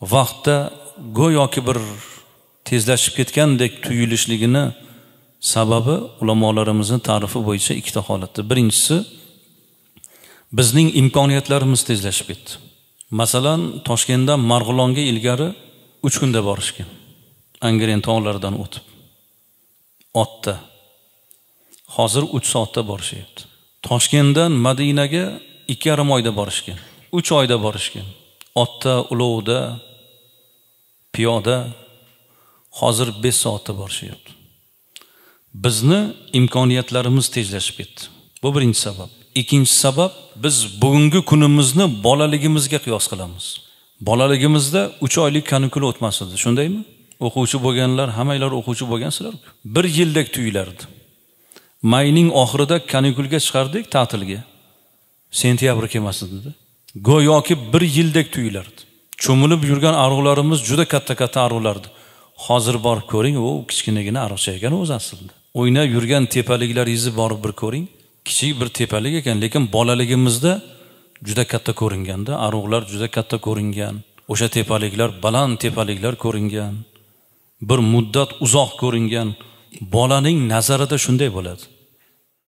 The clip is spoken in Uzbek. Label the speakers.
Speaker 1: vaqtda go'yoki bir tezlashib ketgandek tuyulishligini sababi ulamolarimizni ta'rifi bo'yicha ikkita holatda birinchisi bizning imkoniyatlarimiz tezlashib ketdi masalan toshkentdan marg'ilonga ilgari uch kunda borishgan angren tog'laridan o'tib otda hozir uch soatda borishyapti toshkentdan madinaga ikki yarim oyda borishgan uch oyda borishgan otda ulovda piyoda hozir besh soatda borishyapti bizni imkoniyatlarimiz tezlashib ketdi bu birinchi sabab ikkinchi sabab biz bugungi kunimizni bolaligimizga qiyos qilamiz bolaligimizda uch oylik kanikula o'tmas edi shundaymi o'quvchi bo'lganlar hammanglar o'quvchi bo'lgansizlar bir yildek tuyulardi mayning oxirida kanikulga chiqardik ta'tilga sentyabr kelmasin dedi go'yoki bir yildek tuyulardi cho'milib yurgan arug'larimiz juda katta katta ariqlardi hozir borib ko'ring u kichkinagina ariqcha ekan o'zi aslida o'ynab yurgan tepaliklaringizni borib bir ko'ring kichik bir tepalik ekan lekin bolaligimizda juda katta ko'ringanda arug'lar juda katta ko'ringan o'sha tepaliklar baland tepaliklar ko'ringan bir muddat uzoq ko'ringan bolaning nazarida shunday bo'ladi